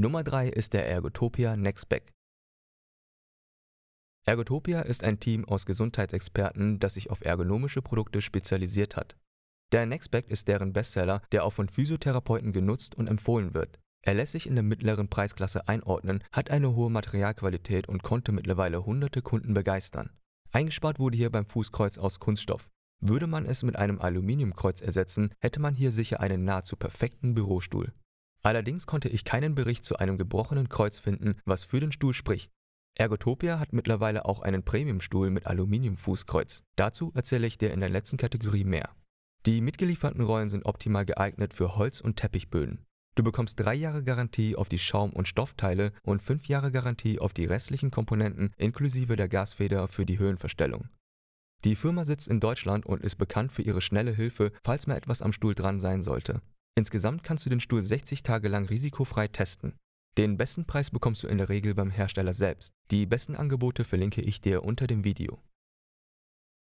Nummer 3 ist der Ergotopia Nextback. Ergotopia ist ein Team aus Gesundheitsexperten, das sich auf ergonomische Produkte spezialisiert hat. Der Nextback ist deren Bestseller, der auch von Physiotherapeuten genutzt und empfohlen wird. Er lässt sich in der mittleren Preisklasse einordnen, hat eine hohe Materialqualität und konnte mittlerweile hunderte Kunden begeistern. Eingespart wurde hier beim Fußkreuz aus Kunststoff. Würde man es mit einem Aluminiumkreuz ersetzen, hätte man hier sicher einen nahezu perfekten Bürostuhl. Allerdings konnte ich keinen Bericht zu einem gebrochenen Kreuz finden, was für den Stuhl spricht. Ergotopia hat mittlerweile auch einen Premiumstuhl mit Aluminiumfußkreuz. Dazu erzähle ich dir in der letzten Kategorie mehr. Die mitgelieferten Rollen sind optimal geeignet für Holz- und Teppichböden. Du bekommst drei Jahre Garantie auf die Schaum- und Stoffteile und fünf Jahre Garantie auf die restlichen Komponenten inklusive der Gasfeder für die Höhenverstellung. Die Firma sitzt in Deutschland und ist bekannt für ihre schnelle Hilfe, falls mal etwas am Stuhl dran sein sollte. Insgesamt kannst du den Stuhl 60 Tage lang risikofrei testen. Den besten Preis bekommst du in der Regel beim Hersteller selbst. Die besten Angebote verlinke ich dir unter dem Video.